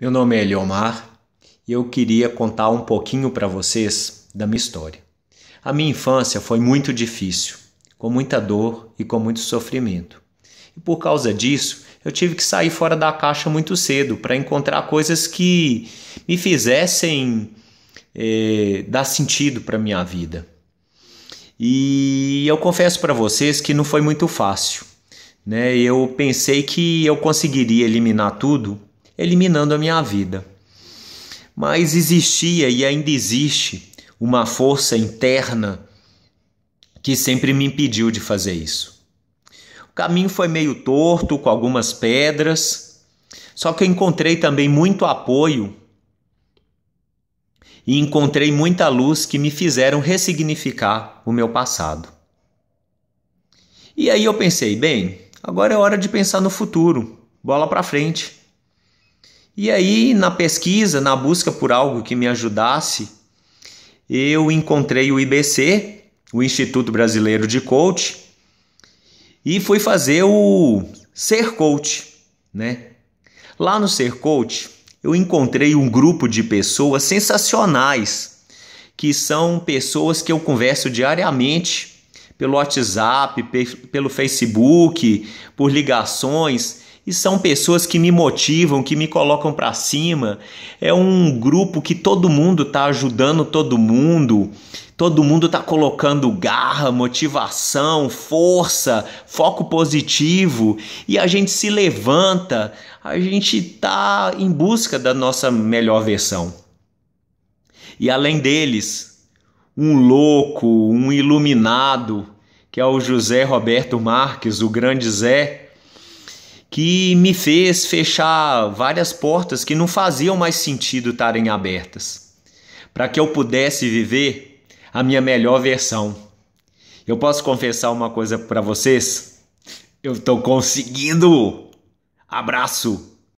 Meu nome é Eliomar e eu queria contar um pouquinho para vocês da minha história. A minha infância foi muito difícil, com muita dor e com muito sofrimento. E por causa disso, eu tive que sair fora da caixa muito cedo para encontrar coisas que me fizessem é, dar sentido para minha vida. E eu confesso para vocês que não foi muito fácil. Né? Eu pensei que eu conseguiria eliminar tudo eliminando a minha vida. Mas existia e ainda existe uma força interna que sempre me impediu de fazer isso. O caminho foi meio torto, com algumas pedras, só que eu encontrei também muito apoio e encontrei muita luz que me fizeram ressignificar o meu passado. E aí eu pensei, bem, agora é hora de pensar no futuro, bola para frente. E aí, na pesquisa, na busca por algo que me ajudasse, eu encontrei o IBC, o Instituto Brasileiro de Coach, e fui fazer o Ser Coach, né? Lá no Ser Coach, eu encontrei um grupo de pessoas sensacionais, que são pessoas que eu converso diariamente pelo WhatsApp, pelo Facebook, por ligações e são pessoas que me motivam, que me colocam para cima. É um grupo que todo mundo tá ajudando todo mundo. Todo mundo tá colocando garra, motivação, força, foco positivo e a gente se levanta, a gente tá em busca da nossa melhor versão. E além deles, um louco, um iluminado, que é o José Roberto Marques, o grande Zé, que me fez fechar várias portas que não faziam mais sentido estarem abertas, para que eu pudesse viver a minha melhor versão. Eu posso confessar uma coisa para vocês? Eu estou conseguindo! Abraço!